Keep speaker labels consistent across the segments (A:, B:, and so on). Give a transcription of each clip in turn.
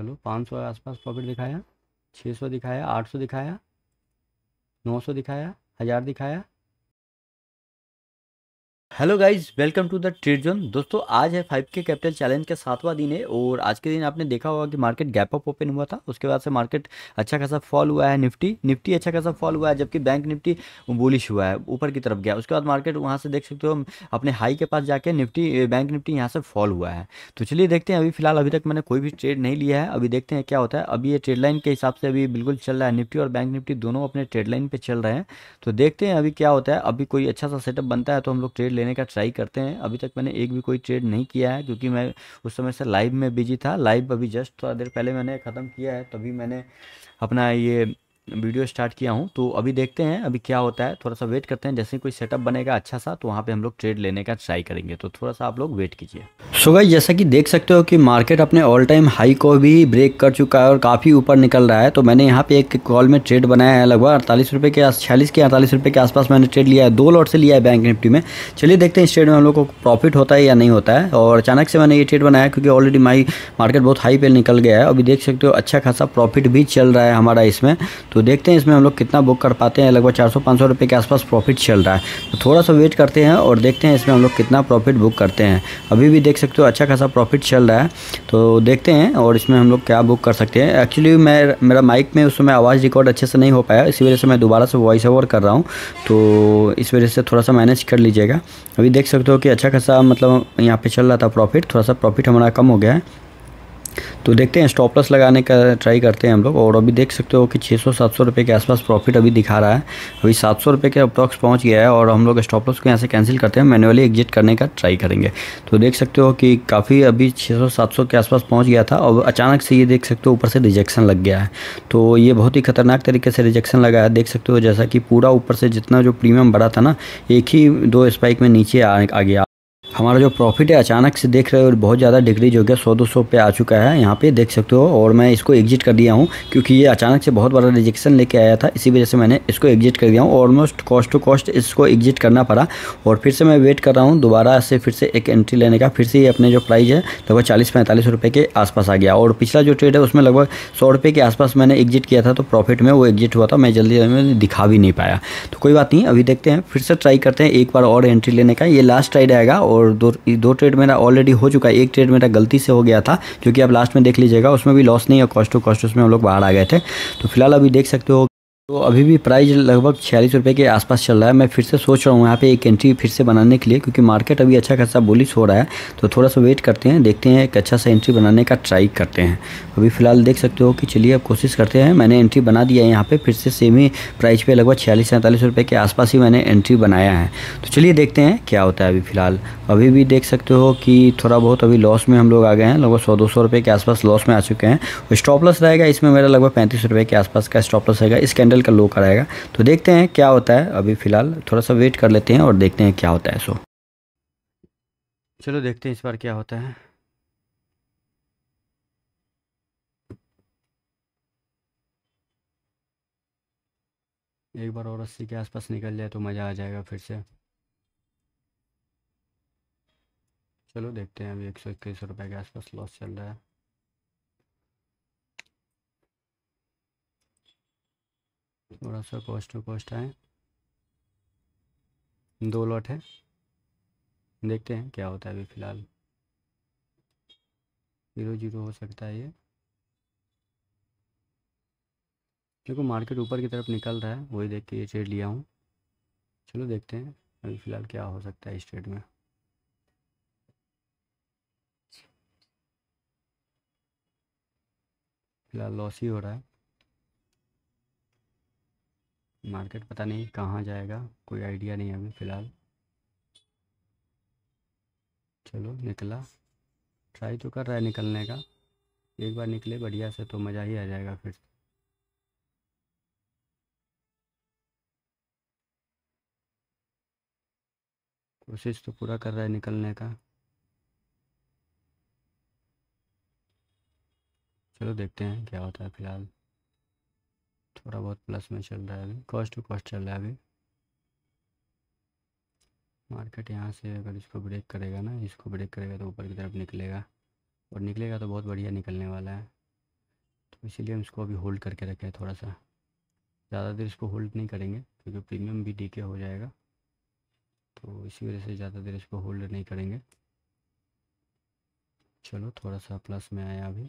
A: चलो पाँच सौ आसपास प्रॉफिट दिखाया छः सौ दिखाया आठ सौ दिखाया नौ सौ दिखाया हज़ार दिखाया hello guys welcome to the trade zone दोस्तों आज है फाइव के कैपिटल चैलेंज का सातवां दिन है और आज के दिन आपने देखा होगा कि मार्केट गैप अप ओपन हुआ था उसके बाद से मार्केट अच्छा खासा फॉल हुआ है निफ्टी निफ्टी अच्छा खासा फॉल हुआ है जबकि बैंक निफ्टी बुलिश हुआ है ऊपर की तरफ गया उसके बाद मार्केट वहाँ से देख सकते हो अपने हाई के पास जाके निफ्टी बैंक निफ्टी यहाँ से फॉल हुआ है तो चलिए देखते हैं अभी फिलहाल अभी तक मैंने कोई भी ट्रेड नहीं लिया है अभी देखते हैं क्या होता है अभी ये ट्रेड लाइन के हिसाब से अभी बिल्कुल चल रहा है निफ्टी और बैंक निफ्टी दोनों अपने ट्रेड लाइन पर चल रहे हैं तो देखते हैं अभी क्या होता है अभी कोई अच्छा सा सेटअप बनता है तो हम लोग ट्रेड लेने का ट्राई करते हैं अभी तक मैंने एक भी कोई ट्रेड नहीं किया है क्योंकि मैं उस समय से लाइव में बिजी था लाइव अभी जस्ट थोड़ा देर पहले मैंने ख़त्म किया है तभी मैंने अपना ये वीडियो स्टार्ट किया हूँ तो अभी देखते हैं अभी क्या होता है थोड़ा सा वेट करते हैं जैसे कोई सेटअप बनेगा अच्छा सा तो वहाँ पे हम लोग ट्रेड लेने का ट्राई करेंगे तो थोड़ा सा आप लोग वेट कीजिए सो गाइस जैसा कि देख सकते हो कि मार्केट अपने ऑल टाइम हाई को भी ब्रेक कर चुका है और काफ़ी ऊपर निकल रहा है तो मैंने यहाँ पे एक कॉल में ट्रेड बनाया है लगभग अड़तालीस रुपये के छियालीस के अड़तालीस रुपये के आसपास मैंने ट्रेड लिया है दो लॉट से लिया है बैंक निफ्टी में चलिए देखते हैं इस ट्रेड में हम लोग को प्रॉफिट होता है या नहीं होता है और अचानक से मैंने ये ट्रेड बनाया क्योंकि ऑलरेडी माई मार्केट बहुत हाई पर निकल गया है अभी देख सकते हो अच्छा खासा प्रॉफिट भी चल रहा है हमारा इसमें तो देखते हैं इसमें हम लोग कितना बुक कर पाते हैं लगभग चार सौ पाँच सौ रुपये के आसपास प्रॉफिट चल रहा है तो थोड़ा सा वेट करते हैं और देखते हैं इसमें हम लोग कितना प्रॉफिट बुक करते हैं अभी भी देख सकते हो अच्छा खासा प्रॉफिट चल रहा है तो देखते हैं और इसमें हम लोग क्या बुक कर सकते हैं एक्चुअली मैं मेरा माइक में उस समय आवाज़ रिकॉर्ड अच्छे से नहीं हो पाया इसी वजह से मैं दोबारा से वॉइस ओवर कर रहा हूँ तो इस वजह से थोड़ा सा मैनेज कर लीजिएगा अभी देख सकते हो कि अच्छा खासा मतलब यहाँ पर चल रहा था प्रॉफिट थोड़ा सा प्रॉफिट हमारा कम हो गया है तो देखते हैं स्टॉप लॉस लगाने का ट्राई करते हैं हम लोग और अभी देख सकते हो कि 600-700 रुपए के आसपास प्रॉफिट अभी दिखा रहा है अभी 700 रुपए के अप्रॉक्स पहुंच गया है और हम लोग स्टॉप लॉस को यहाँ से कैंसिल करते हैं मैनुअली एग्जिट करने का ट्राई करेंगे तो देख सकते हो कि काफ़ी अभी 600-700 के आसपास पहुँच गया था और अचानक से ये देख सकते हो ऊपर से रिजेक्शन लग गया है तो ये बहुत ही खतरनाक तरीके से रिजेक्शन लगा है देख सकते हो जैसा कि पूरा ऊपर से जितना जो प्रीमियम बढ़ा था ना एक ही दो स्पाइक में नीचे आ गया हमारा जो प्रॉफिट है अचानक से देख रहे हो बहुत ज़्यादा डिग्री हो गया सौ दो सौ पे आ चुका है यहाँ पे देख सकते हो और मैं इसको एग्जिट कर दिया हूँ क्योंकि ये अचानक से बहुत बड़ा रिजेक्शन लेके आया था इसी वजह से मैंने इसको एग्जिट कर दिया हूँ ऑलमोस्ट कॉस्ट टू कॉस्ट इसको एग्जिट करना पड़ा और फिर से मैं वेट कर रहा हूँ दोबारा से फिर से एक एंट्री लेने का फिर से ये अपने जो प्राइज़ है लगभग तो चालीस पैंतालीस रुपये के आसपास आ गया और पिछला जो ट्रेड है उसमें लगभग सौ रुपये के आसपास मैंने एग्जिट किया था तो प्रॉफिट में वो एग्जिट हुआ था मैं जल्दी जल्दी दिखा भी नहीं पाया तो कोई बात नहीं अभी देखते हैं फिर से ट्राई करते हैं एक बार और एंट्री लेने का ये लास्ट ट्राइड आएगा और और दो दो ट्रेड मेरा ऑलरेडी हो चुका है एक ट्रेड मेरा गलती से हो गया था क्योंकि आप लास्ट में देख लीजिएगा उसमें भी लॉस नहीं है कॉस्ट टू कॉस्ट उसमें हम लोग बाहर आ गए थे तो फिलहाल अभी देख सकते हो तो अभी भी प्राइस लगभग छियालीस रुपये के आसपास चल रहा है मैं फिर से सोच रहा हूँ यहाँ पे एक एंट्री फिर से बनाने के लिए क्योंकि मार्केट अभी अच्छा खासा बुलिस हो रहा है तो थोड़ा सा वेट करते हैं देखते हैं एक अच्छा सा एंट्री बनाने का ट्राई करते हैं अभी फ़िलहाल देख सकते हो कि चलिए अब कोशिश करते हैं मैंने एंट्री बना दिया है यहाँ पर फिर से सेम ही प्राइस पर लगभग छियालीस सैंतालीस रुपये के आसपास ही मैंने एंट्री बनाया है तो चलिए देखते हैं क्या होता है अभी फ़िलहाल अभी भी देख सकते हो कि थोड़ा बहुत अभी लॉस में हम लोग आ गए हैं लगभग सौ दो सौ रुपये के आसपास लॉस में आ चुके हैं स्टॉपलस रहेगा इसमें मेरा लगभग पैंतीस रुपये के आसपास का स्टॉपलस रहेगा इस कैंडल लेवल का लो कराएगा तो देखते हैं क्या होता है अभी फ़िलहाल थोड़ा सा वेट कर लेते हैं और देखते हैं क्या होता है सो चलो देखते हैं इस बार क्या होता है एक बार और अस्सी के आसपास निकल जाए तो मज़ा आ जाएगा फिर से चलो देखते हैं अभी एक सौ इक्कीस रुपये के आसपास लॉस चल रहा है थोड़ा सा कॉस्ट टू कॉस्ट आए दो लॉट है देखते हैं क्या होता है अभी फ़िलहाल जीरो जीरो हो सकता है ये देखो मार्केट ऊपर की तरफ निकल रहा है वही देख के ये ट्रेड लिया हूँ चलो देखते हैं अभी फ़िलहाल क्या हो सकता है इस ट्रेड में फ़िलहाल लॉस ही हो रहा है मार्केट पता नहीं कहाँ जाएगा कोई आइडिया नहीं है अभी फ़िलहाल चलो निकला ट्राई तो कर रहा है निकलने का एक बार निकले बढ़िया से तो मज़ा ही आ जाएगा फिर कोशिश तो पूरा कर रहा है निकलने का चलो देखते हैं क्या होता है फिलहाल थोड़ा बहुत प्लस में चल रहा है अभी कॉस्ट टू कॉस्ट चल रहा है अभी मार्केट यहाँ से अगर इसको ब्रेक करेगा ना इसको ब्रेक करेगा तो ऊपर की तरफ निकलेगा और निकलेगा तो बहुत बढ़िया निकलने वाला है तो इसीलिए हम इसको अभी होल्ड करके रखे हैं थोड़ा सा ज़्यादा देर इसको होल्ड नहीं करेंगे क्योंकि प्रीमियम भी डीके हो जाएगा तो इसी वजह से ज़्यादा देर इसको होल्ड नहीं करेंगे चलो थोड़ा सा प्लस में आया अभी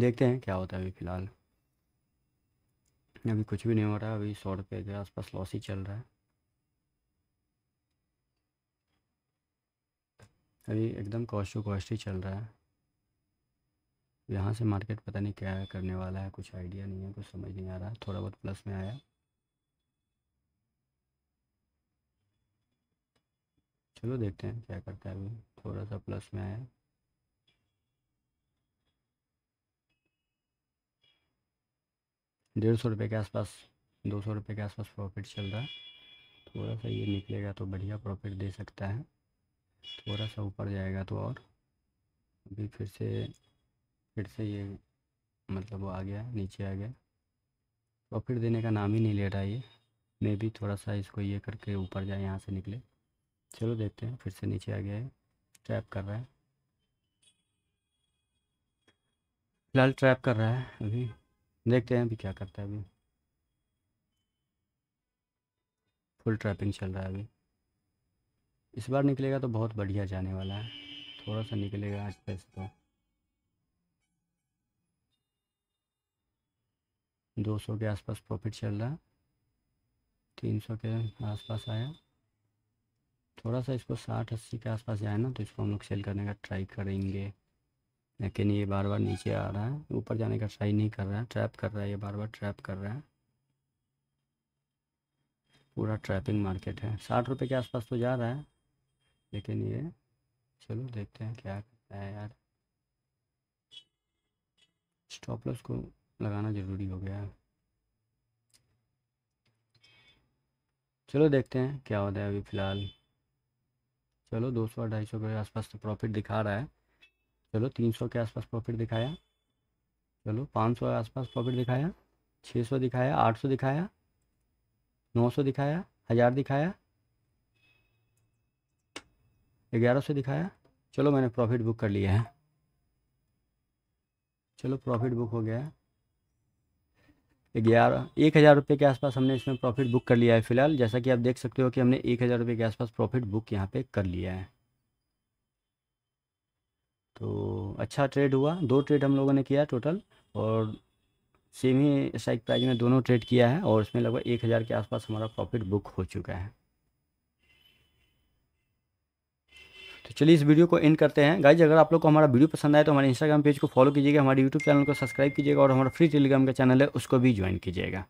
A: देखते हैं क्या होता है अभी फ़िलहाल अभी कुछ भी नहीं हो रहा है अभी सौ रुपये के आसपास लॉस ही चल रहा है अभी एकदम कॉस्ट टू कॉस्ट ही चल रहा है यहाँ से मार्केट पता नहीं क्या करने वाला है कुछ आइडिया नहीं है कुछ समझ नहीं आ रहा है थोड़ा बहुत प्लस में आया चलो देखते हैं क्या करता है अभी थोड़ा सा प्लस में आया डेढ़ सौ रुपये के आसपास दो सौ रुपये के आसपास प्रॉफिट चल रहा है थोड़ा सा ये निकलेगा तो बढ़िया प्रॉफिट दे सकता है थोड़ा सा ऊपर जाएगा तो और अभी फिर से फिर से ये मतलब वो आ गया नीचे आ गया प्रॉफिट देने का नाम ही नहीं ले रहा ये मैं भी थोड़ा सा इसको ये करके ऊपर जाए यहाँ से निकले चलो देखते हैं फिर से नीचे आ गया है ट्रैप कर रहा है फिलहाल ट्रैप कर रहा है अभी देखते हैं अभी क्या करता है अभी फुल ट्रैपिंग चल रहा है अभी इस बार निकलेगा तो बहुत बढ़िया जाने वाला है थोड़ा सा निकलेगा आज पैसे तो दो सौ के आसपास प्रॉफिट चल रहा है तीन सौ के आसपास आया थोड़ा सा इसको साठ अस्सी के आसपास जाए ना तो इसको हम लोग सेल करने का ट्राई करेंगे लेकिन ये बार बार नीचे आ रहा है ऊपर जाने का ट्राई नहीं कर रहा है ट्रैप कर रहा है ये बार बार ट्रैप कर रहा है पूरा ट्रैपिंग मार्केट है साठ रुपये के आसपास तो जा रहा है लेकिन ये चलो देखते हैं क्या करता है यार स्टॉप लॉस को लगाना ज़रूरी हो गया है चलो देखते हैं क्या होता है अभी फ़िलहाल चलो दो सौ ढाई सौ के आसपास तो प्रॉफिट दिखा रहा है चलो तीन सौ के आसपास प्रॉफिट दिखाया चलो पाँच सौ के आसपास प्रॉफिट दिखाया छः सौ दिखाया आठ सौ दिखाया नौ सौ दिखाया हज़ार दिखाया ग्यारह सौ दिखाया चलो मैंने प्रॉफिट बुक कर लिया है चलो प्रॉफिट बुक हो गया है ग्यारह एक हज़ार रुपये के आसपास हमने इसमें प्रॉफिट बुक कर लिया है फ़िलहाल जैसा कि आप देख सकते हो कि हमने एक हज़ार रुपये के आसपास प्रॉफिट बुक यहाँ पे कर लिया है तो अच्छा ट्रेड हुआ दो ट्रेड हम लोगों ने किया टोटल और सेम ही स्ट्राइक प्राइज में दोनों ट्रेड किया है और उसमें लगभग एक हज़ार के आसपास हमारा प्रॉफिट बुक हो चुका है तो चलिए इस वीडियो को एंड करते हैं गाइज अगर आप लोग को हमारा वीडियो पसंद आए तो हमारे इंस्टाग्राम पेज को फॉलो कीजिएगा हमारे यूट्यूब चैनल को सब्सक्राइब कीजिएगा और हमारा फ्री टेलीग्राम का चैनल है उसको भी ज्वाइन कीजिएगा